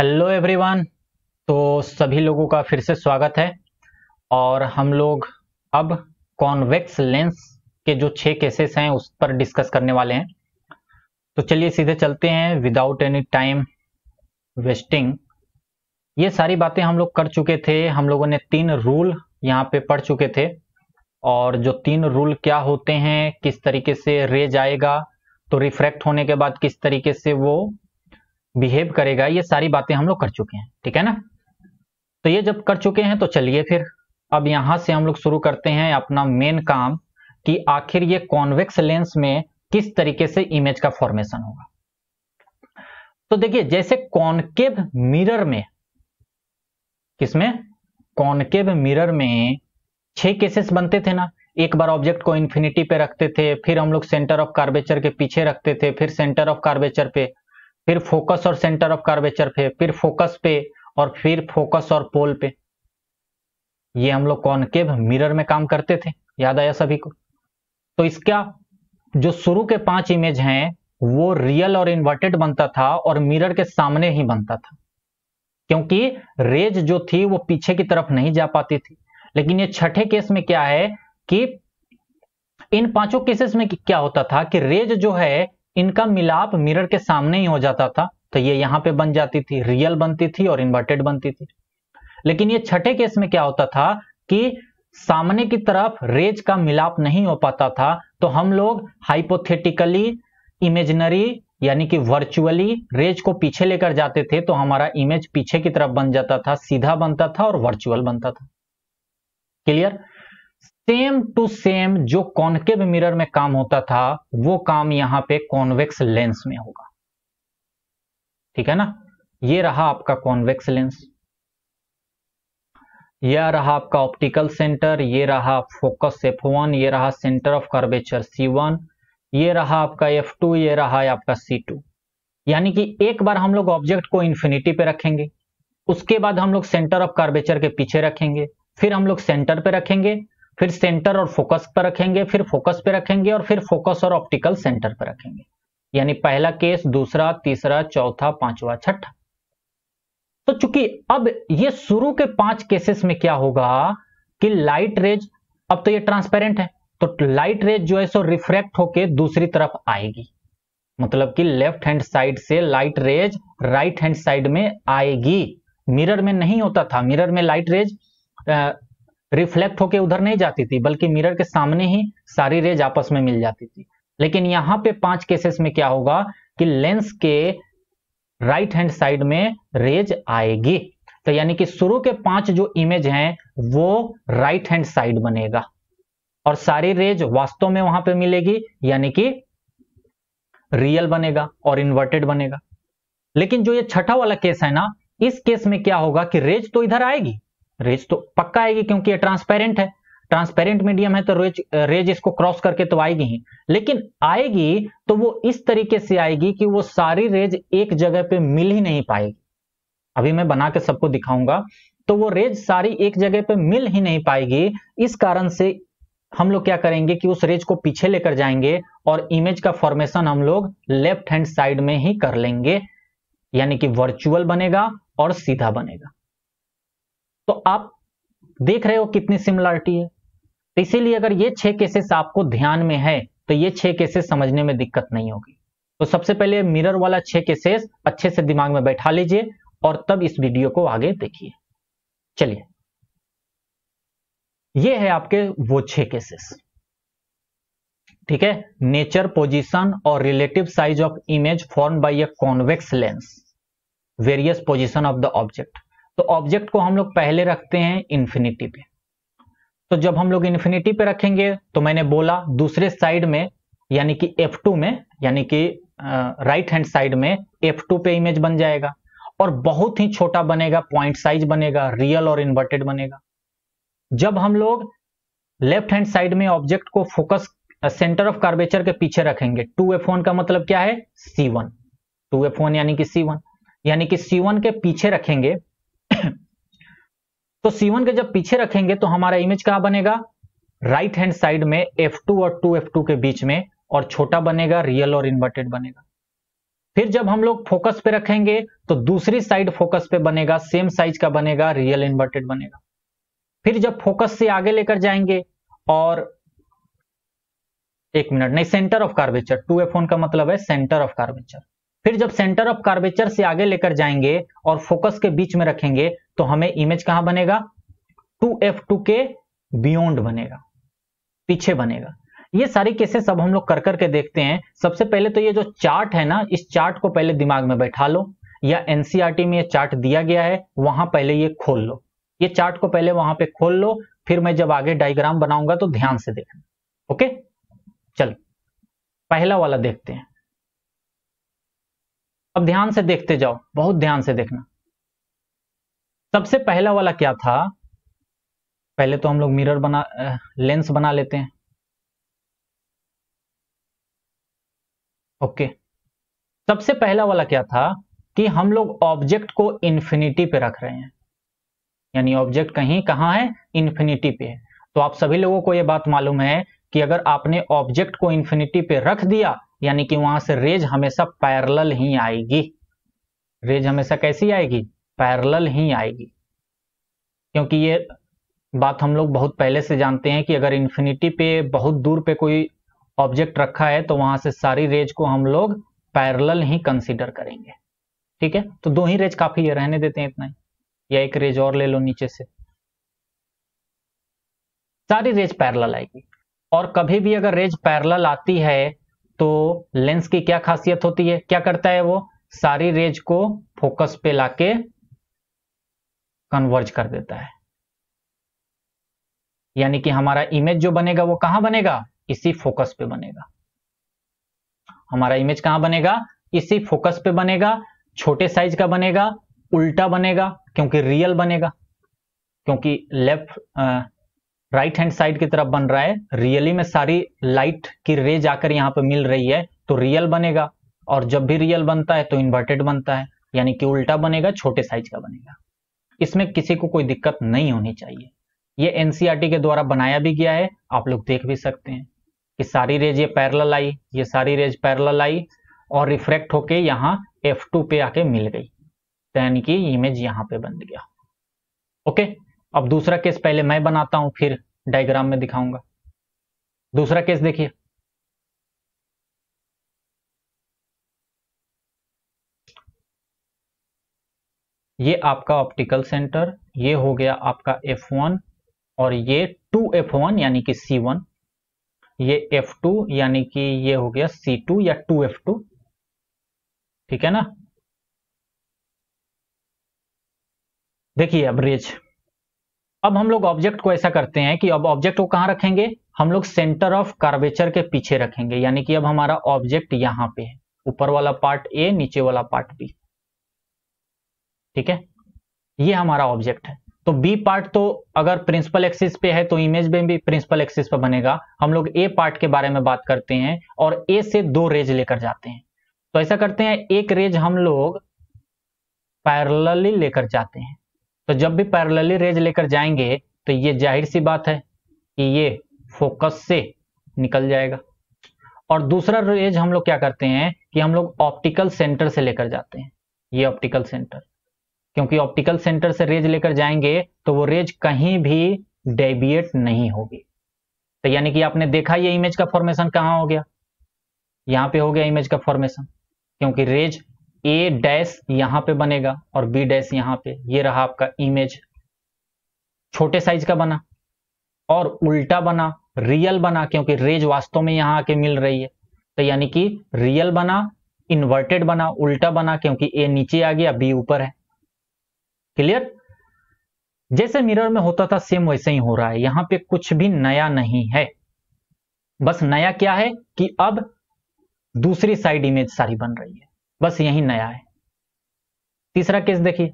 Hello everyone तो सभी लोगों का फिर से स्वागत है और हम लोग अब कॉन्वेक्स लेंस के जो छह केसेस हैं उस पर डिस्कस करने वाले हैं तो चलिए सीधे चलते हैं विदाउट एनी टाइम वेस्टिंग ये सारी बातें हम लोग कर चुके थे हम लोगों ने तीन रूल यहाँ पे पढ़ चुके थे और जो तीन रूल क्या होते हैं किस तरीके से रेज आएगा तो रिफ्रैक्ट होने के बाद किस तरीके से वो बिहेव करेगा ये सारी बातें हम लोग कर चुके हैं ठीक है ना तो ये जब कर चुके हैं तो चलिए फिर अब यहां से हम लोग शुरू करते हैं अपना मेन काम कि आखिर ये कॉन्वेक्स लेंस में किस तरीके से इमेज का फॉर्मेशन होगा तो देखिए जैसे कॉनकेव मिरर में किसमें कॉनकेव मिरर में छह केसेस बनते थे ना एक बार ऑब्जेक्ट को इन्फिनिटी पे रखते थे फिर हम लोग सेंटर ऑफ कार्बेचर के पीछे रखते थे फिर सेंटर ऑफ कार्बेचर पे फिर फोकस और सेंटर ऑफ कार्वेचर पे फिर फोकस पे और फिर फोकस और पोल पे ये हम लोग कॉनकेव मिरर में काम करते थे याद आया सभी को तो इसका जो शुरू के पांच इमेज हैं वो रियल और इन्वर्टेड बनता था और मिरर के सामने ही बनता था क्योंकि रेज जो थी वो पीछे की तरफ नहीं जा पाती थी लेकिन ये छठे केस में क्या है कि इन पांचों केसेस में क्या होता था कि रेज जो है इनका मिलाप मिरर के सामने ही हो जाता था तो ये यहां पे बन जाती थी रियल बनती थी और इन्वर्टेड बनती थी लेकिन ये छठे केस में क्या होता था कि सामने की तरफ रेज का मिलाप नहीं हो पाता था तो हम लोग हाइपोथेटिकली इमेजनरी यानी कि वर्चुअली रेज को पीछे लेकर जाते थे तो हमारा इमेज पीछे की तरफ बन जाता था सीधा बनता था और वर्चुअल बनता था क्लियर सेम टू सेम जो कॉनकेव मिरर में काम होता था वो काम यहां पे कॉन्वेक्स लेंस में होगा ठीक है ना ये रहा आपका कॉन्वेक्स लेंस यह रहा आपका ऑप्टिकल सेंटर ये रहा फोकस एफ वन ये रहा centre of curvature C one ये रहा आपका एफ टू ये रहा आपका सी टू यानी कि एक बार हम लोग ऑब्जेक्ट को इन्फिनिटी पे रखेंगे उसके बाद हम लोग सेंटर ऑफ कर्वेचर के पीछे रखेंगे फिर हम लोग सेंटर पे रखेंगे फिर सेंटर और फोकस पर रखेंगे फिर फोकस पे रखेंगे और फिर फोकस और ऑप्टिकल सेंटर पर रखेंगे यानी पहला केस दूसरा तीसरा चौथा पांचवा छठा तो चूंकि अब ये शुरू के पांच केसेस में क्या होगा कि लाइट रेज अब तो ये ट्रांसपेरेंट है तो लाइट रेज जो है सो रिफ्रैक्ट होके दूसरी तरफ आएगी मतलब कि लेफ्ट हैंड साइड से light rays right hand side में आएगी मिरर में नहीं होता था मिरर में लाइट रेज रिफ्लेक्ट होके उधर नहीं जाती थी बल्कि मिरर के सामने ही सारी रेज आपस में मिल जाती थी लेकिन यहां पे पांच केसेस में क्या होगा कि लेंस के राइट हैंड साइड में रेज आएगी तो यानी कि शुरू के पांच जो इमेज हैं वो राइट हैंड साइड बनेगा और सारी रेज वास्तव में वहां पे मिलेगी यानी कि रियल बनेगा और इन्वर्टेड बनेगा लेकिन जो ये छठा वाला केस है ना इस केस में क्या होगा कि रेज तो इधर आएगी रेज तो पक्का आएगी क्योंकि ये ट्रांसपेरेंट है ट्रांसपेरेंट मीडियम है तो रेज रेज इसको क्रॉस करके तो आएगी ही लेकिन आएगी तो वो इस तरीके से आएगी कि वो सारी रेज एक जगह पे मिल ही नहीं पाएगी अभी मैं बना के सबको दिखाऊंगा तो वो रेज सारी एक जगह पे मिल ही नहीं पाएगी इस कारण से हम लोग क्या करेंगे कि उस रेज को पीछे लेकर जाएंगे और इमेज का फॉर्मेशन हम लोग लेफ्ट हैंड साइड में ही कर लेंगे यानी कि वर्चुअल बनेगा और सीधा बनेगा तो आप देख रहे हो कितनी सिमिलरिटी है तो इसीलिए अगर ये छह केसेस आपको ध्यान में है तो ये छह केसेस समझने में दिक्कत नहीं होगी तो सबसे पहले मिरर वाला छह केसेस अच्छे से दिमाग में बैठा लीजिए और तब इस वीडियो को आगे देखिए चलिए ये है आपके वो छह केसेस ठीक है नेचर पोजीशन और relative size of image form by a convex lens various position of the object तो ऑब्जेक्ट को हम लोग पहले रखते हैं इन्फिनिटी पे तो जब हम लोग इन्फिनिटी पे रखेंगे तो मैंने बोला दूसरे साइड में यानी कि F2 में यानी कि राइट हैंड साइड में F2 पे इमेज बन जाएगा और बहुत ही छोटा बनेगा पॉइंट साइज बनेगा रियल और इन्वर्टेड बनेगा जब हम लोग लेफ्ट हैंड साइड में ऑब्जेक्ट को फोकस सेंटर ऑफ कार्बेचर के पीछे रखेंगे टू एफ का मतलब क्या है सी वन टू एफ यानी कि सी वन यानी कि सी के पीछे रखेंगे तो C1 के जब पीछे रखेंगे तो हमारा इमेज कहां बनेगा राइट हैंड साइड में F2 और 2F2 के बीच में और छोटा बनेगा रियल और इन्वर्टेड बनेगा फिर जब हम लोग फोकस पे रखेंगे तो दूसरी साइड फोकस पे बनेगा सेम साइज का बनेगा रियल इन्वर्टेड बनेगा फिर जब फोकस से आगे लेकर जाएंगे और एक मिनट नहीं centre of curvature two F का मतलब है सेंटर ऑफ कार्वेचर फिर जब सेंटर ऑफ कार्बेचर से आगे लेकर जाएंगे और फोकस के बीच में रखेंगे तो हमें इमेज कहां बनेगा टू एफ टू के बियॉन्ड बनेगा पीछे बनेगा ये सारी केसेस अब हम लोग कर करके देखते हैं सबसे पहले तो ये जो चार्ट है ना इस चार्ट को पहले दिमाग में बैठा लो या एनसीआरटी e में ये चार्ट दिया गया है वहां पहले ये खोल लो ये चार्ट को पहले वहां पे खोल लो फिर मैं जब आगे डायग्राम बनाऊंगा तो ध्यान से देखना ओके चलो पहला वाला देखते हैं अब ध्यान से देखते जाओ बहुत ध्यान से देखना सबसे पहला वाला क्या था पहले तो हम लोग मिरर बना लेंस बना लेते हैं ओके सबसे पहला वाला क्या था कि हम लोग ऑब्जेक्ट को इन्फिनिटी पे रख रहे हैं यानी ऑब्जेक्ट कहीं कहां है इन्फिनिटी पे है तो आप सभी लोगों को यह बात मालूम है कि अगर आपने ऑब्जेक्ट को इन्फिनिटी पे रख दिया यानी कि वहां से रेज हमेशा पैरल ही आएगी रेज हमेशा कैसी आएगी पैरल ही आएगी क्योंकि ये बात हम लोग बहुत पहले से जानते हैं कि अगर इन्फिनिटी पे बहुत दूर पे कोई ऑब्जेक्ट रखा है तो वहां से सारी रेज को हम लोग पैरल ही कंसिडर करेंगे ठीक है तो दो ही रेज काफी है रहने देते हैं इतना ही या एक रेज और ले लो नीचे से सारी रेज पैरल आएगी और कभी भी अगर रेज पैरल आती है तो लेंस की क्या खासियत होती है क्या करता है वो सारी रेज को फोकस पे लाके कन्वर्ज कर देता है यानी कि हमारा इमेज जो बनेगा वो कहां बनेगा इसी फोकस पे बनेगा हमारा इमेज कहां बनेगा इसी फोकस पे बनेगा छोटे साइज का बनेगा उल्टा बनेगा क्योंकि रियल बनेगा क्योंकि लेफ्ट राइट हैंड साइड की तरफ बन रहा है रियली में सारी लाइट की रे जाकर यहाँ पे मिल रही है तो रियल बनेगा और जब भी रियल बनता है तो इन्वर्टेड बनता है यानी कि उल्टा बनेगा छोटे साइज का बनेगा इसमें किसी को कोई दिक्कत नहीं होनी चाहिए ये एनसीआरटी e के द्वारा बनाया भी गया है आप लोग देख भी सकते हैं कि सारी रेज ये पैरल आई ये सारी रेज पैरल आई और रिफ्रेक्ट होके यहाँ एफ पे आके मिल गई यानी कि इमेज यहाँ पे बन गया ओके अब दूसरा केस पहले मैं बनाता हूं फिर डायग्राम में दिखाऊंगा दूसरा केस देखिए ये आपका ऑप्टिकल सेंटर ये हो गया आपका F1 और ये 2F1 यानी कि C1 ये F2 यानी कि ये हो गया C2 या 2F2 ठीक है ना देखिए अब रेज अब हम लोग ऑब्जेक्ट को ऐसा करते हैं कि अब ऑब्जेक्ट को कहां रखेंगे हम लोग सेंटर ऑफ कार्वेचर के पीछे रखेंगे यानी कि अब हमारा ऑब्जेक्ट यहां पे है ऊपर वाला पार्ट ए नीचे वाला पार्ट बी ठीक है ये हमारा ऑब्जेक्ट है तो बी पार्ट तो अगर प्रिंसिपल एक्सिस पे है तो इमेज में भी प्रिंसिपल एक्सिस पे बनेगा हम लोग ए पार्ट के बारे में बात करते हैं और ए से दो रेज लेकर जाते हैं तो ऐसा करते हैं एक रेज हम लोग पैरेलली लेकर जाते हैं तो जब भी पैरेलली रेज लेकर जाएंगे तो ये जाहिर सी बात है कि ये फोकस से निकल जाएगा और दूसरा रेज हम लोग क्या करते हैं कि हम लोग ऑप्टिकल सेंटर से लेकर जाते हैं ये ऑप्टिकल सेंटर क्योंकि ऑप्टिकल सेंटर से रेज लेकर जाएंगे तो वो रेज कहीं भी डेबिएट नहीं होगी तो यानी कि आपने देखा ये इमेज का फॉर्मेशन कहां हो गया यहां पे हो गया इमेज का फॉर्मेशन क्योंकि रेज ए डैश यहां पे बनेगा और बी डैश यहां पे ये रहा आपका इमेज छोटे साइज का बना और उल्टा बना रियल बना क्योंकि रेज वास्तव में यहां आके मिल रही है तो यानी कि रियल बना इन्वर्टेड बना उल्टा बना क्योंकि ए नीचे आ गया बी ऊपर है क्लियर जैसे मिरर में होता था सेम वैसे ही हो रहा है यहां पे कुछ भी नया नहीं है बस नया क्या है कि अब दूसरी साइड इमेज सारी बन रही है बस यही नया है तीसरा केस देखिए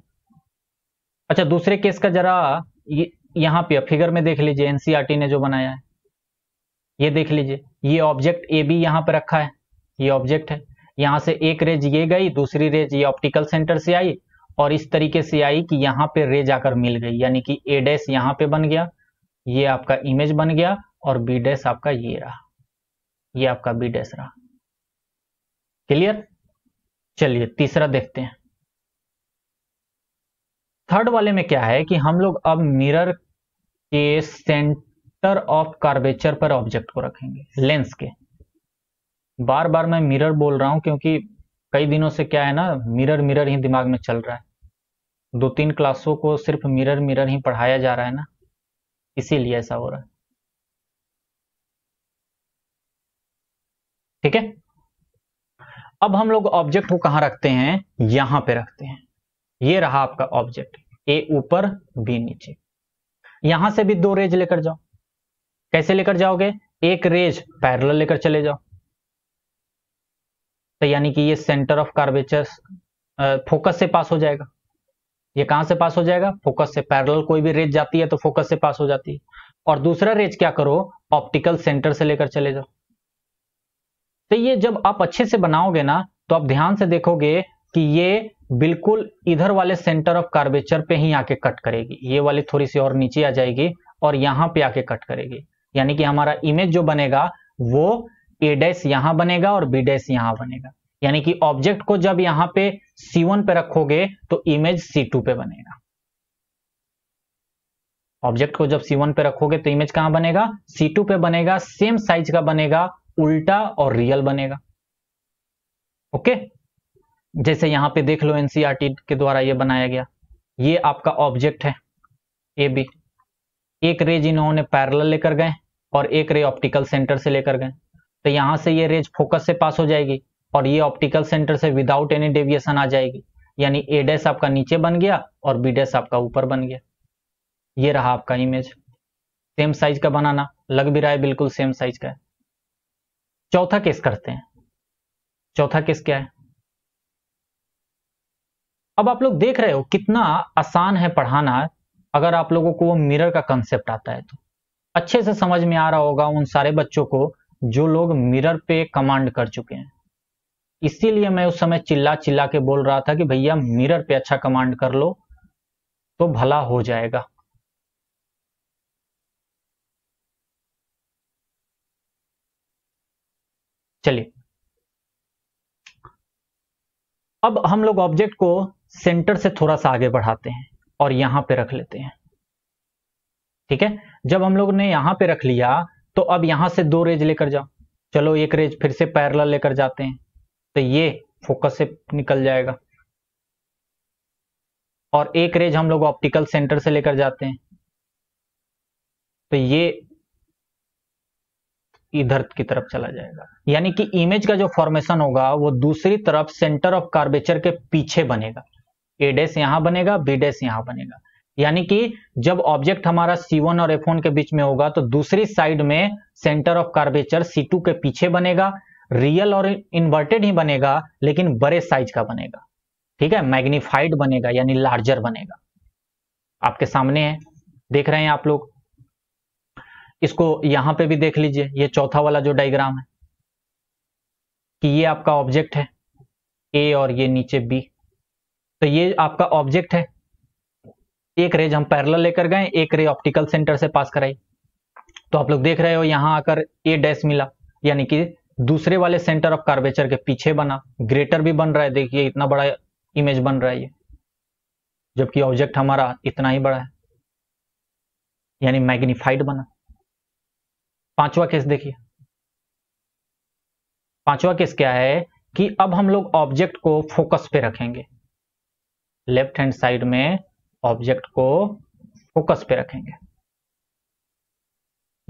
अच्छा दूसरे केस का जरा यहां पे फिगर में देख लीजिए एनसीआरटी e ने जो बनाया है ये देख लीजिए ये ऑब्जेक्ट ए बी यहां पर रखा है ये ऑब्जेक्ट है यहां से एक रेज ये गई दूसरी रेज ये ऑप्टिकल सेंटर से आई और इस तरीके से आई कि यहां पे रेज आकर मिल गई यानी कि ए डैश यहां पे बन गया ये आपका इमेज बन गया और बी डैश आपका ये रहा ये आपका बी डैश रहा क्लियर चलिए तीसरा देखते हैं थर्ड वाले में क्या है कि हम लोग अब मिरर के सेंटर ऑफ कार्बेचर पर ऑब्जेक्ट को रखेंगे लेंस के बार बार मैं मिरर बोल रहा हूं क्योंकि कई दिनों से क्या है ना मिरर मिरर ही दिमाग में चल रहा है दो तीन क्लासों को सिर्फ मिरर मिरर ही पढ़ाया जा रहा है ना इसीलिए ऐसा हो रहा है ठीक है अब हम लोग ऑब्जेक्ट को कहां रखते हैं यहां पे रखते हैं ये रहा आपका ऑब्जेक्ट ए ऊपर बी नीचे यहां से भी दो रेज लेकर जाओ कैसे लेकर जाओगे एक रेज पैरल लेकर चले जाओ तो यानी कि ये सेंटर ऑफ कार्बेचर फोकस से पास हो जाएगा ये कहां से पास हो जाएगा फोकस से पैरल कोई भी रेज जाती है तो फोकस से पास हो जाती है और दूसरा रेज क्या करो ऑप्टिकल सेंटर से लेकर चले जाओ तो ये जब आप अच्छे से बनाओगे ना तो आप ध्यान से देखोगे कि ये बिल्कुल इधर वाले सेंटर ऑफ कार्बेचर पे ही आके कट करेगी ये वाली थोड़ी सी और नीचे आ जाएगी और यहाँ पे आके कट करेगी यानी कि हमारा इमेज जो बनेगा वो ए डैश यहाँ बनेगा और बी डैश यहाँ बनेगा यानी कि ऑब्जेक्ट को जब यहाँ पे C1 पे रखोगे तो इमेज C2 पे बनेगा ऑब्जेक्ट को जब C1 पे रखोगे तो इमेज कहाँ बनेगा C2 पे बनेगा सेम साइज का बनेगा उल्टा और रियल बनेगा ओके जैसे यहां पे देख लो एनसीआरटी e के द्वारा ये बनाया गया ये आपका ऑब्जेक्ट है ए बी एक रेज इन्होंने पैरल लेकर गए और एक रे ऑप्टिकल सेंटर से लेकर गए तो यहां से ये रेज फोकस से पास हो जाएगी और ये ऑप्टिकल सेंटर से विदाउट एनी डेविएशन आ जाएगी यानी ए डैश आपका नीचे बन गया और बी डैश आपका ऊपर बन गया ये रहा आपका इमेज सेम साइज का बनाना लग भी रहा है बिल्कुल सेम साइज का है चौथा केस करते हैं चौथा केस क्या है अब आप लोग देख रहे हो कितना आसान है पढ़ाना अगर आप लोगों को वो मिरर का कंसेप्ट आता है तो अच्छे से समझ में आ रहा होगा उन सारे बच्चों को जो लोग मिरर पे कमांड कर चुके हैं इसीलिए मैं उस समय चिल्ला चिल्ला के बोल रहा था कि भैया मिरर पे अच्छा कमांड कर लो तो भला हो जाएगा चलिए अब हम लोग ऑब्जेक्ट को सेंटर से थोड़ा सा आगे बढ़ाते हैं और यहां पे रख लेते हैं ठीक है जब हम लोग ने यहां पे रख लिया तो अब यहां से दो रेज लेकर जाओ चलो एक रेज फिर से पैरल लेकर जाते हैं तो ये फोकस से निकल जाएगा और एक रेज हम लोग ऑप्टिकल सेंटर से लेकर जाते हैं तो ये इधर की तरफ चला जाएगा यानी कि इमेज का जो फॉर्मेशन होगा वो दूसरी तरफ सेंटर ऑफ कार्बेचर के पीछे बनेगा ए डेस यहां बनेगा बी डेस यहां बनेगा यानी कि जब ऑब्जेक्ट हमारा C1 और F1 के बीच में होगा तो दूसरी साइड में सेंटर ऑफ कार्बेचर C2 के पीछे बनेगा रियल और इन्वर्टेड ही बनेगा लेकिन बड़े साइज का बनेगा ठीक है मैग्निफाइड बनेगा यानी लार्जर बनेगा आपके सामने है देख रहे हैं आप लोग इसको यहां पे भी देख लीजिए ये चौथा वाला जो डायग्राम है कि ये आपका ऑब्जेक्ट है ए और ये नीचे बी तो ये आपका ऑब्जेक्ट है एक रेज हम पैरल लेकर गए एक रे ऑप्टिकल सेंटर से पास कराई तो आप लोग देख रहे हो यहां आकर ए डैश मिला यानी कि दूसरे वाले सेंटर ऑफ कार्वेचर के पीछे बना ग्रेटर भी बन रहा है देखिए इतना बड़ा इमेज बन रहा है ये जबकि ऑब्जेक्ट हमारा इतना ही बड़ा है यानी मैग्निफाइड बना पांचवा केस देखिए पांचवा केस क्या है कि अब हम लोग ऑब्जेक्ट को फोकस पे रखेंगे लेफ्ट हैंड साइड में ऑब्जेक्ट को फोकस पे रखेंगे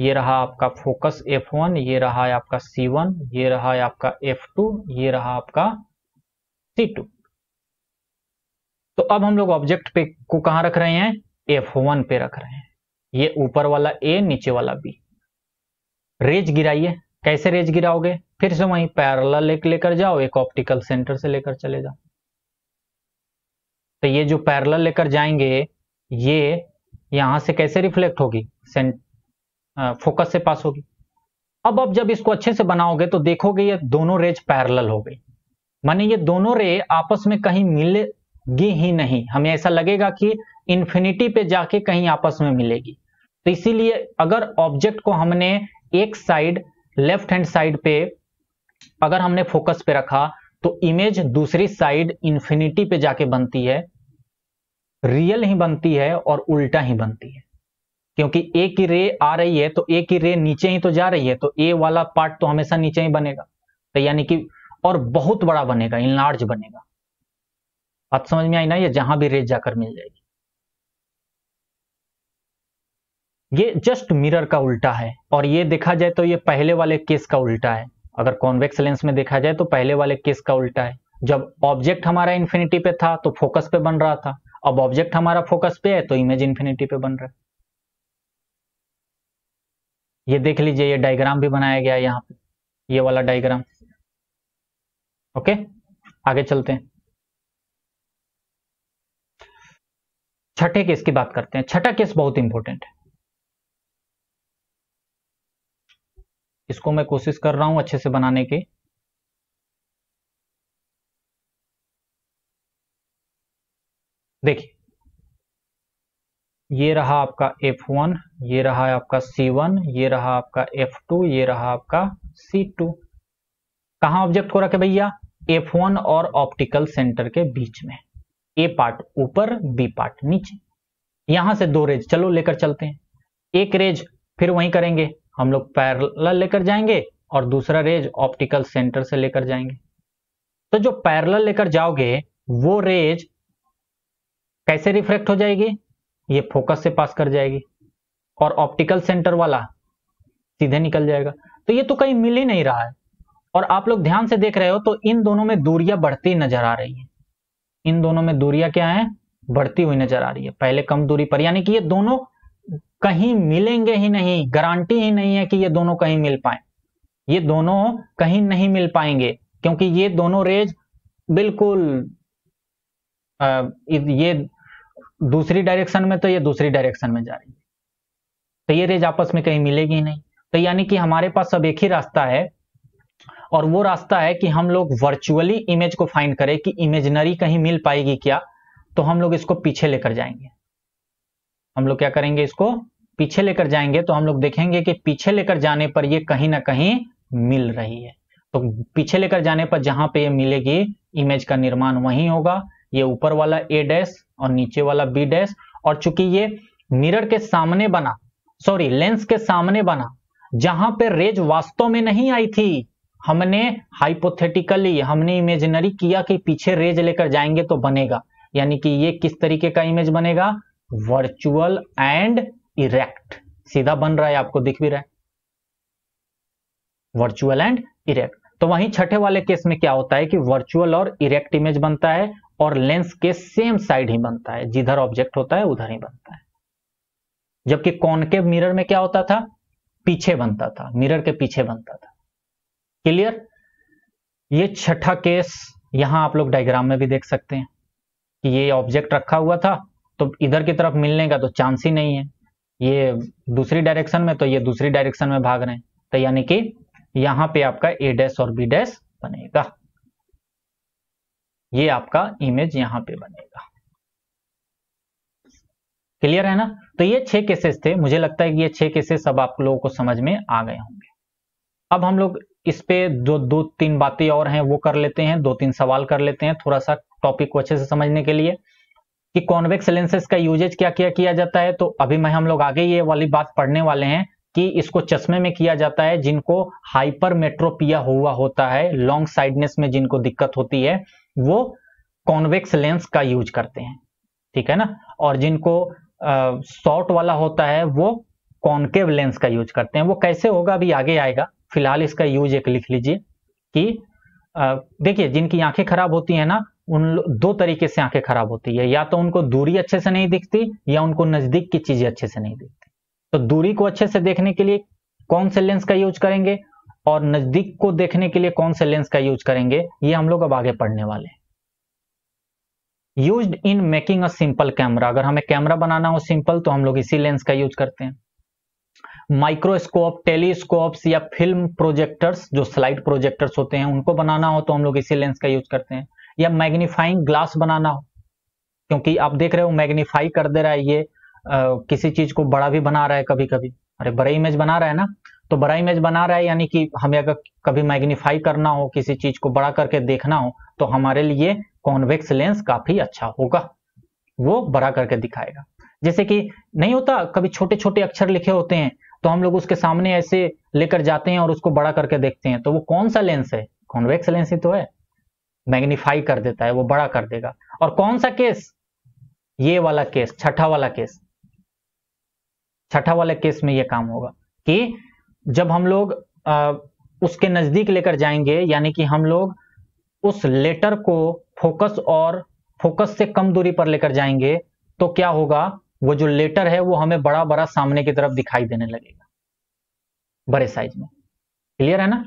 ये रहा आपका फोकस F1 ये रहा है आपका C1 ये रहा है आपका F2 ये रहा आपका C2 तो अब हम लोग ऑब्जेक्ट पे को कहां रख रहे हैं F1 पे रख रहे हैं ये ऊपर वाला A नीचे वाला B रेज गिराइए कैसे रेज गिराओगे फिर से वहीं पैरल एक लेकर जाओ एक ऑप्टिकल सेंटर से लेकर चले जाओ तो ये जो पैरल लेकर जाएंगे ये यहां से कैसे रिफ्लेक्ट होगी फोकस से पास होगी अब अब जब इसको अच्छे से बनाओगे तो देखोगे ये दोनों रेज पैरल हो गई माने ये दोनों रे आपस में कहीं मिलेगी ही नहीं हमें ऐसा लगेगा कि इन्फिनिटी पे जाके कहीं आपस में मिलेगी तो इसीलिए अगर ऑब्जेक्ट को हमने एक साइड लेफ्ट हैंड साइड पे अगर हमने फोकस पे रखा तो इमेज दूसरी साइड इंफिनिटी पे जाके बनती है रियल ही बनती है और उल्टा ही बनती है क्योंकि ए की रे आ रही है तो ए की रे नीचे ही तो जा रही है तो ए वाला पार्ट तो हमेशा नीचे ही बनेगा तो यानी कि और बहुत बड़ा बनेगा इनलार्ज बनेगा बात समझ में आई ना ये जहां भी रे जाकर मिल जाएगी ये जस्ट मिरर का उल्टा है और ये देखा जाए तो ये पहले वाले केस का उल्टा है अगर कॉन्वेक्स लेंस में देखा जाए तो पहले वाले केस का उल्टा है जब ऑब्जेक्ट हमारा इन्फिनिटी पे था तो फोकस पे बन रहा था अब ऑब्जेक्ट हमारा फोकस पे है तो इमेज इन्फिनिटी पे बन रहा है ये देख लीजिए ये डायग्राम भी बनाया गया है यहाँ पे ये वाला डायग्राम ओके आगे चलते हैं छठे केस की बात करते हैं छठा केस बहुत इंपॉर्टेंट है इसको मैं कोशिश कर रहा हूं अच्छे से बनाने की देखिए ये रहा आपका F1, ये रहा आपका C1, ये रहा आपका F2, ये रहा आपका C2। कहां ऑब्जेक्ट को रखे भैया F1 और ऑप्टिकल सेंटर के बीच में ए पार्ट ऊपर बी पार्ट नीचे यहां से दो रेज चलो लेकर चलते हैं एक रेज फिर वहीं करेंगे हम लोग पैरल लेकर जाएंगे और दूसरा रेज ऑप्टिकल सेंटर से लेकर जाएंगे तो जो पैरल लेकर जाओगे वो रेज कैसे रिफ्लेक्ट हो जाएगी ये फोकस से पास कर जाएगी और ऑप्टिकल सेंटर वाला सीधे निकल जाएगा तो ये तो कहीं मिल ही नहीं रहा है और आप लोग ध्यान से देख रहे हो तो इन दोनों में दूरियां बढ़ती नजर आ रही है इन दोनों में दूरियां क्या है बढ़ती हुई नजर आ रही है पहले कम दूरी पर यानी कि ये दोनों कहीं मिलेंगे ही नहीं गारंटी ही नहीं है कि ये दोनों कहीं मिल पाए ये दोनों कहीं नहीं मिल पाएंगे क्योंकि ये दोनों रेज बिल्कुल आ, ये दूसरी डायरेक्शन में तो ये दूसरी डायरेक्शन में जा रही है तो ये रेज आपस में कहीं मिलेगी ही नहीं तो यानी कि हमारे पास अब एक ही रास्ता है और वो रास्ता है कि हम लोग वर्चुअली इमेज को फाइंड करें कि इमेजनरी कहीं मिल पाएगी क्या तो हम लोग इसको पीछे लेकर जाएंगे हम लोग क्या करेंगे इसको पीछे लेकर जाएंगे तो हम लोग देखेंगे कि पीछे लेकर जाने पर ये कहीं ना कहीं मिल रही है तो पीछे लेकर जाने पर जहां पे ये मिलेगी इमेज का निर्माण वहीं होगा ये ऊपर वाला ए डैश और नीचे वाला बी डैश और चूंकि ये मिरर के सामने बना सॉरी लेंस के सामने बना जहां पे रेज वास्तव में नहीं आई थी हमने हाइपोथेटिकली हमने इमेजिनरी किया कि पीछे रेज लेकर जाएंगे तो बनेगा यानी कि ये किस तरीके का इमेज बनेगा वर्चुअल एंड इरेक्ट सीधा बन रहा है आपको दिख भी रहा है वर्चुअल एंड इरेक्ट तो वहीं छठे वाले केस में क्या होता है कि वर्चुअल और इरेक्ट इमेज बनता है और लेंस के सेम साइड ही बनता है जिधर ऑब्जेक्ट होता है उधर ही बनता है जबकि कॉनकेव मिरर में क्या होता था पीछे बनता था मिरर के पीछे बनता था क्लियर ये छठा केस यहां आप लोग डायग्राम में भी देख सकते हैं कि ये ऑब्जेक्ट रखा हुआ था तो इधर की तरफ मिलने का तो चांस ही नहीं है ये दूसरी डायरेक्शन में तो ये दूसरी डायरेक्शन में भाग रहे हैं तो यानी कि यहां पे आपका ए डैश और बी डैश बनेगा ये आपका इमेज यहां पे बनेगा क्लियर है ना तो ये छह केसेस थे मुझे लगता है कि ये छह केसेस अब आप लोगों को समझ में आ गए होंगे अब हम लोग इस पे जो दो तीन बातें और हैं वो कर लेते हैं दो तीन सवाल कर लेते हैं थोड़ा सा टॉपिक को अच्छे से समझने के लिए कि कॉन्वेक्स लेंसेज का यूजेज क्या क्या किया जाता है तो अभी मैं हम लोग आगे ये वाली बात पढ़ने वाले हैं कि इसको चश्मे में किया जाता है जिनको हाइपर मेट्रोपिया हुआ होता है लॉन्ग साइडनेस में जिनको दिक्कत होती है वो कॉन्वेक्स लेंस का यूज करते हैं ठीक है ना और जिनको शॉर्ट वाला होता है वो कॉन्केव लेंस का यूज करते हैं वो कैसे होगा अभी आगे आएगा फिलहाल इसका यूज एक लिख लीजिए कि देखिए जिनकी आंखें खराब होती है ना उन दो तरीके से आंखें खराब होती है या तो उनको दूरी अच्छे से नहीं दिखती या उनको नजदीक की चीजें अच्छे से नहीं दिखती तो दूरी को अच्छे से देखने के लिए कौन से लेंस का यूज करेंगे और नजदीक को देखने के लिए कौन से लेंस का यूज करेंगे ये हम लोग अब आगे पढ़ने वाले use in making a simple camera अगर हमें कैमरा बनाना हो सिंपल तो हम लोग इसी लेंस का यूज करते हैं माइक्रोस्कोप टेलीस्कोप्स या फिल्म प्रोजेक्टर्स जो स्लाइड प्रोजेक्टर्स होते हैं उनको बनाना हो तो हम लोग इसी लेंस का यूज करते हैं या मैग्नीफाइंग ग्लास बनाना हो क्योंकि आप देख रहे हो मैग्नीफाई कर दे रहा है ये आ, किसी चीज को बड़ा भी बना रहा है कभी कभी अरे बड़ा इमेज बना रहा है ना तो बड़ा इमेज बना रहा है यानी कि हमें अगर कभी मैग्नीफाई करना हो किसी चीज को बड़ा करके देखना हो तो हमारे लिए कॉन्वेक्स लेंस काफी अच्छा होगा वो बड़ा करके दिखाएगा जैसे कि नहीं होता कभी छोटे छोटे अक्षर लिखे होते हैं तो हम लोग उसके सामने ऐसे लेकर जाते हैं और उसको बड़ा करके देखते हैं तो वो कौन सा लेंस है कॉन्वेक्स लेंस ही तो है मैग्नीफाई कर देता है वो बड़ा कर देगा और कौन सा केस ये वाला केस छठा वाला केस छठा वाला केस में ये काम होगा कि जब हम लोग आ, उसके नजदीक लेकर जाएंगे यानी कि हम लोग उस लेटर को फोकस और फोकस से कम दूरी पर लेकर जाएंगे तो क्या होगा वो जो लेटर है वो हमें बड़ा बड़ा सामने की तरफ दिखाई देने लगेगा बड़े साइज में क्लियर है ना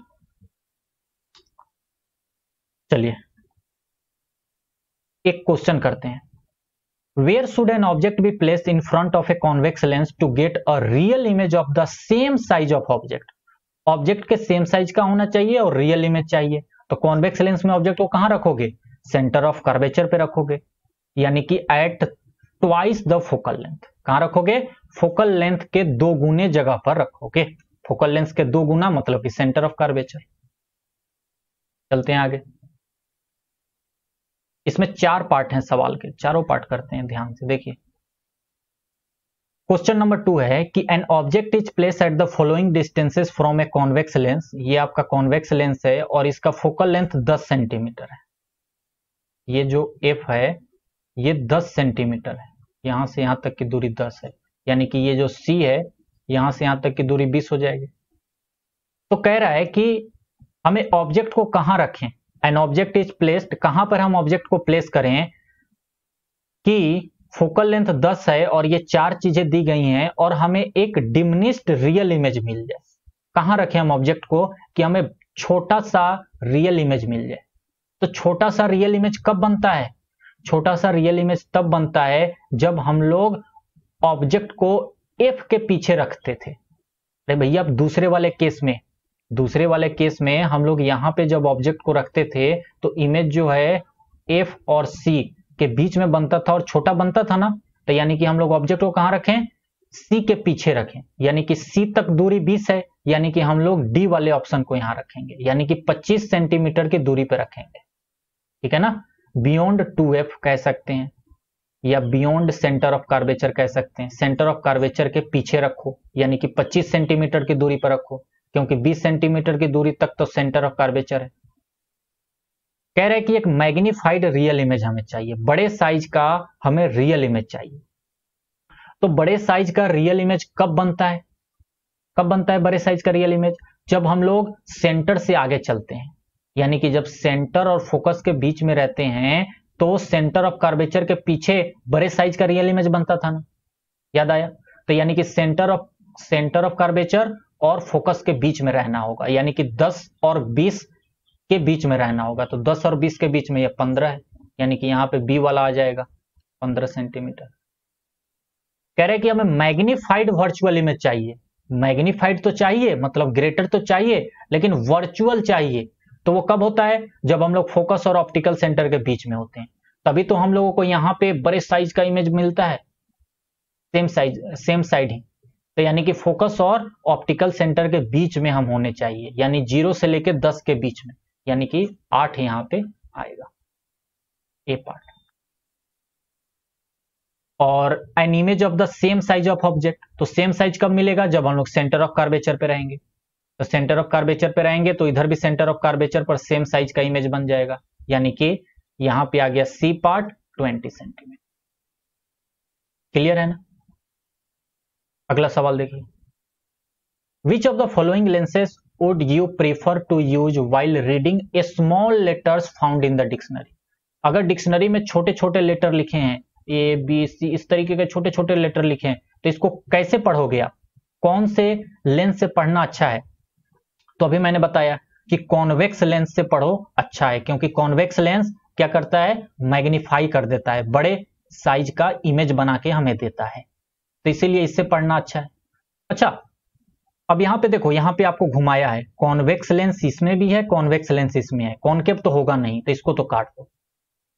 चलिए एक क्वेश्चन करते हैं where should an object be place in front of a convex lens to get a real image of the same size of object object के सेम साइज का होना चाहिए और रियल इमेज चाहिए तो कॉन्वेक्स लेंस में ऑब्जेक्ट को कहां रखोगे सेंटर ऑफ कर्वेचर पे रखोगे यानी कि at twice the focal length कहां रखोगे फोकल लेंथ के दो गुने जगह पर रखोगे फोकल लेंथ के दो गुना मतलब कि सेंटर ऑफ कर्वेचर चलते हैं आगे इसमें चार पार्ट हैं सवाल के चारों पार्ट करते हैं ध्यान से देखिए क्वेश्चन नंबर टू है कि an object is place at the following distances from a convex lens ये आपका कॉन्वेक्स लेंस है और इसका फोकल लेंथ 10 सेंटीमीटर है ये जो एफ है ये 10 सेंटीमीटर है यहां से यहां तक की दूरी 10 है यानी कि ये जो सी है यहां से यहां तक की दूरी 20 हो जाएगी तो कह रहा है कि हमें ऑब्जेक्ट को कहां रखें एन ऑब्जेक्ट इज प्लेस्ड कहां पर हम ऑब्जेक्ट को प्लेस करें कि फोकल लेंथ 10 है और ये चार चीजें दी गई हैं और हमें एक डिमनिस्ड रियल इमेज मिल जाए कहां रखें हम ऑब्जेक्ट को कि हमें छोटा सा रियल इमेज मिल जाए तो छोटा सा रियल इमेज कब बनता है छोटा सा रियल इमेज तब बनता है जब हम लोग ऑब्जेक्ट को एफ के पीछे रखते थे अरे भैया अब दूसरे वाले केस में दूसरे वाले केस में हम लोग यहाँ पे जब ऑब्जेक्ट को रखते थे तो इमेज जो है एफ और सी के बीच में बनता था और छोटा बनता था ना तो यानी कि हम लोग ऑब्जेक्ट को कहाँ रखें सी के पीछे रखें यानी कि सी तक दूरी 20 है यानी कि हम लोग डी वाले ऑप्शन को यहाँ रखेंगे यानी कि 25 सेंटीमीटर की दूरी पर रखेंगे ठीक है ना बियॉन्ड 2f कह सकते हैं या बियॉन्ड सेंटर ऑफ कार्वेचर कह सकते हैं सेंटर ऑफ कार्वेचर के पीछे रखो यानी कि 25 सेंटीमीटर की दूरी पर रखो क्योंकि 20 सेंटीमीटर की दूरी तक तो सेंटर ऑफ कार्बेचर है कह रहे हैं कि एक मैग्निफाइड रियल इमेज हमें चाहिए बड़े साइज का हमें रियल इमेज चाहिए तो बड़े साइज का रियल इमेज कब बनता है कब बनता है बड़े साइज का रियल इमेज जब हम लोग सेंटर से आगे चलते हैं यानी कि जब सेंटर और फोकस के बीच में रहते हैं तो सेंटर ऑफ कार्बेचर के पीछे बड़े साइज का रियल इमेज बनता था ना याद आया तो यानी कि centre of centre of curvature और फोकस के बीच में रहना होगा यानी कि 10 और 20 के बीच में रहना होगा तो 10 और 20 के बीच में ये 15 है यानी कि यहाँ पे बी वाला आ जाएगा 15 सेंटीमीटर कह रहे कि हमें मैग्नीफाइड वर्चुअल इमेज चाहिए मैग्नीफाइड तो चाहिए मतलब ग्रेटर तो चाहिए लेकिन वर्चुअल चाहिए तो वो कब होता है जब हम लोग फोकस और ऑप्टिकल सेंटर के बीच में होते हैं तभी तो हम लोगों को यहाँ पे बड़े साइज का इमेज मिलता है सेम साइज सेम साइड ही तो यानी कि फोकस और ऑप्टिकल सेंटर के बीच में हम होने चाहिए यानी जीरो से लेकर दस के बीच में यानी कि आठ यहां पे आएगा ए पार्ट और an image of the same size of object तो सेम साइज कब मिलेगा जब हम लोग सेंटर ऑफ कार्बेचर पे रहेंगे तो सेंटर ऑफ कार्बेचर पे रहेंगे तो इधर भी सेंटर ऑफ कार्बेचर पर सेम साइज का इमेज बन जाएगा यानी कि यहां पे आ गया सी पार्ट 20 सेंटीमीटर क्लियर है ना अगला सवाल देखिए which of the following lenses would you prefer to use while reading a small letters found in the dictionary अगर डिक्शनरी में छोटे छोटे लेटर लिखे हैं ए बी सी इस तरीके के छोटे छोटे लेटर लिखे हैं तो इसको कैसे पढ़ोगे आप कौन से लेंस से पढ़ना अच्छा है तो अभी मैंने बताया कि कॉन्वेक्स लेंस से पढ़ो अच्छा है क्योंकि कॉन्वेक्स लेंस क्या करता है मैग्निफाई कर देता है बड़े साइज का इमेज बना के हमें देता है तो इसीलिए इससे पढ़ना अच्छा है अच्छा अब यहां पे देखो यहां पे आपको घुमाया है कॉन्वेक्स लेंस इसमें भी है कॉन्वेक्स लेंस इसमें है कॉन्केव तो होगा नहीं तो इसको तो काट दो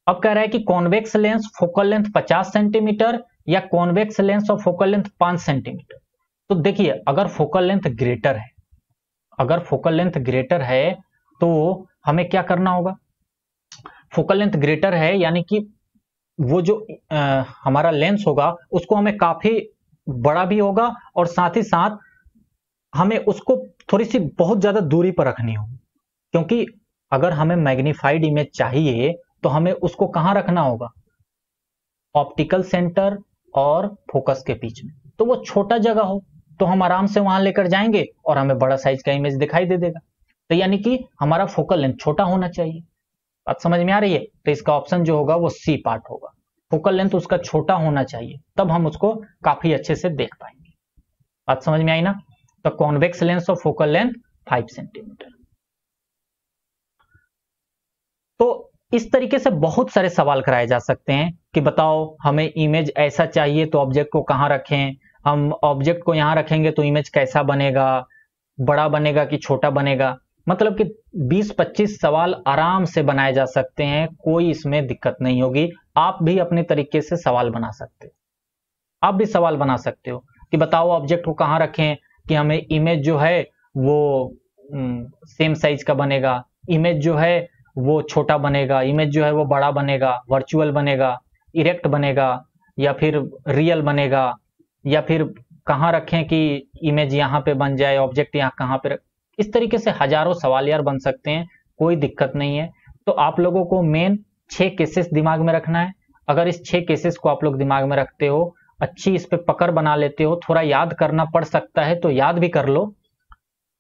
अब कह रहा है कि convex lens focal length 50 centimetre या कॉन्वेक्स लेंस और फोकल लेंथ 5 सेंटीमीटर तो देखिए अगर फोकल लेंथ ग्रेटर है अगर फोकल लेंथ ग्रेटर है तो हमें क्या करना होगा फोकल लेंथ ग्रेटर है यानी कि वो जो आ, हमारा लेंस होगा उसको हमें काफी बड़ा भी होगा और साथ ही साथ हमें उसको थोड़ी सी बहुत ज्यादा दूरी पर रखनी होगी क्योंकि अगर हमें मैग्नीफाइड इमेज चाहिए तो हमें उसको कहां रखना होगा ऑप्टिकल सेंटर और फोकस के बीच में तो वो छोटा जगह हो तो हम आराम से वहां लेकर जाएंगे और हमें बड़ा साइज का इमेज दिखाई दे देगा तो यानी कि हमारा फोकल लेंथ छोटा होना चाहिए बात समझ में आ रही है तो इसका ऑप्शन जो होगा वो सी पार्ट होगा फोकल लेंथ उसका छोटा होना चाहिए तब हम उसको काफी अच्छे से देख पाएंगे बात समझ में आई ना तो कॉन्वेक्स लेंस और फोकल लेंथ फाइव सेंटीमीटर तो इस तरीके से बहुत सारे सवाल कराए जा सकते हैं कि बताओ हमें इमेज ऐसा चाहिए तो ऑब्जेक्ट को कहां रखें हम ऑब्जेक्ट को यहां रखेंगे तो इमेज कैसा बनेगा बड़ा बनेगा कि छोटा बनेगा मतलब कि 20-25 सवाल आराम से बनाए जा सकते हैं कोई इसमें दिक्कत नहीं होगी आप भी अपने तरीके से सवाल बना सकते हो आप भी सवाल बना सकते हो कि बताओ ऑब्जेक्ट को कहाँ रखें कि हमें इमेज जो है वो सेम साइज का बनेगा इमेज जो है वो छोटा बनेगा इमेज जो है वो बड़ा बनेगा वर्चुअल बनेगा इरेक्ट बनेगा या फिर रियल बनेगा या फिर कहाँ रखें कि इमेज यहाँ पे बन जाए ऑब्जेक्ट यहाँ कहाँ पे रख... इस तरीके से हजारों सवाल यार बन सकते हैं कोई दिक्कत नहीं है तो आप लोगों को मेन छह केसेस दिमाग में रखना है अगर इस छह केसेस को आप लोग दिमाग में रखते हो अच्छी इस पे पकड़ बना लेते हो थोड़ा याद करना पड़ सकता है तो याद भी कर लो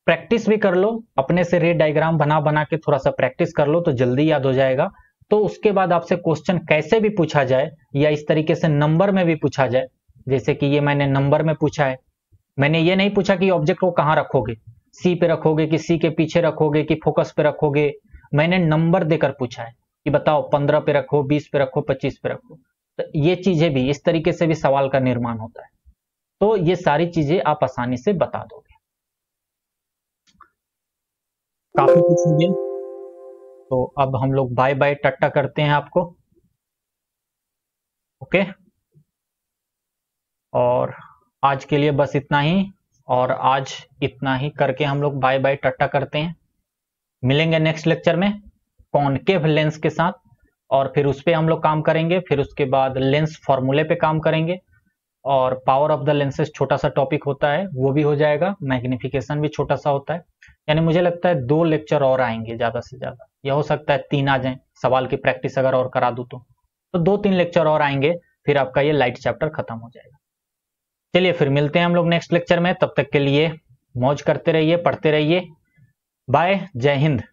प्रैक्टिस भी कर लो अपने से रेड डायग्राम बना बना के थोड़ा सा प्रैक्टिस कर लो तो जल्दी याद हो जाएगा तो उसके बाद आपसे क्वेश्चन कैसे भी पूछा जाए या इस तरीके से नंबर में भी पूछा जाए जैसे कि ये मैंने नंबर में पूछा है मैंने ये नहीं पूछा कि ऑब्जेक्ट को कहाँ रखोगे सी पे रखोगे कि सी के पीछे रखोगे कि फोकस पे रखोगे मैंने नंबर देकर पूछा है कि बताओ पंद्रह पे रखो बीस पे रखो पच्चीस पे रखो तो ये चीजें भी इस तरीके से भी सवाल का निर्माण होता है तो ये सारी चीजें आप आसानी से बता दोगे काफी कुछ हो गया तो अब हम लोग बाय बाय टट्टा करते हैं आपको ओके और आज के लिए बस इतना ही और आज इतना ही करके हम लोग बाय बाय टट्टा करते हैं मिलेंगे नेक्स्ट लेक्चर में कॉनकेव लेंस के साथ और फिर उस पर हम लोग काम करेंगे फिर उसके बाद लेंस फॉर्मूले पे काम करेंगे और पावर ऑफ द लेंसेज छोटा सा टॉपिक होता है वो भी हो जाएगा मैग्निफिकेशन भी छोटा सा होता है यानी मुझे लगता है दो लेक्चर और आएंगे ज्यादा से ज्यादा यह हो सकता है तीन आ जाए सवाल की प्रैक्टिस अगर और करा दू तो, तो दो तीन लेक्चर और आएंगे फिर आपका ये लाइट चैप्टर खत्म हो जाएगा चलिए फिर मिलते हैं हम लोग नेक्स्ट लेक्चर में तब तक के लिए मौज करते रहिए पढ़ते रहिए बाय जय हिंद